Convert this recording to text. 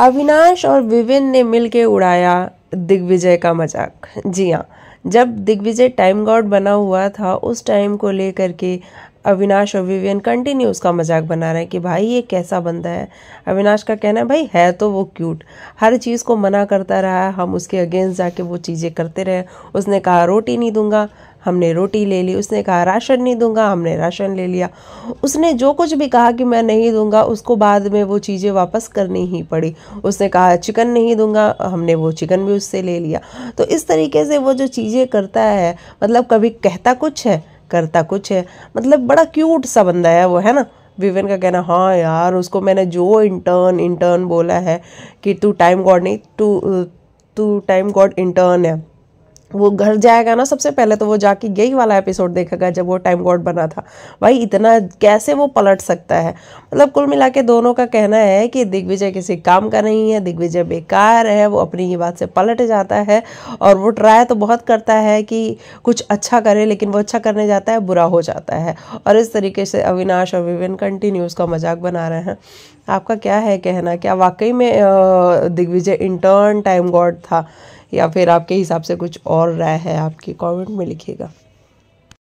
अविनाश और विविन ने मिलकर उड़ाया दिग्विजय का मजाक जी हाँ जब दिग्विजय टाइम गॉड बना हुआ था उस टाइम को लेकर के अविनाश और विवियन कंटिन्यू उसका मजाक बना रहे हैं कि भाई ये कैसा बंदा है अविनाश का कहना है भाई है तो वो क्यूट हर चीज़ को मना करता रहा हम उसके अगेंस्ट जाके वो चीज़ें करते रहे उसने कहा रोटी नहीं दूंगा हमने रोटी ले ली उसने कहा राशन नहीं दूंगा हमने राशन ले लिया उसने जो कुछ भी कहा कि मैं नहीं दूंगा उसको बाद में वो चीज़ें वापस करनी ही पड़ी उसने कहा चिकन नहीं दूंगा हमने वो चिकन भी उससे ले लिया तो इस तरीके से वो जो चीज़ें करता है मतलब कभी कहता कुछ है करता कुछ है मतलब बड़ा क्यूट सा बंदा है वो है ना विवेन का कहना हाँ यार उसको मैंने जो इंटर्न इंटर्न बोला है कि तू टाइम गॉड नहीं तू तू टाइम गॉड इंटर्न है वो घर जाएगा ना सबसे पहले तो वो जाके यही वाला एपिसोड देखेगा जब वो टाइम गॉड बना था भाई इतना कैसे वो पलट सकता है मतलब कुल मिला के दोनों का कहना है कि दिग्विजय किसी काम का नहीं है दिग्विजय बेकार है वो अपनी ही बात से पलट जाता है और वो ट्राई तो बहुत करता है कि कुछ अच्छा करे लेकिन वो अच्छा करने जाता है बुरा हो जाता है और इस तरीके से अविनाश और विविन कंटिन्यू उसका मजाक बना रहे हैं आपका क्या है कहना क्या वाकई में दिग्विजय इंटर्न टाइम गॉड था या फिर आपके हिसाब से कुछ और राय है आपकी कमेंट में लिखिएगा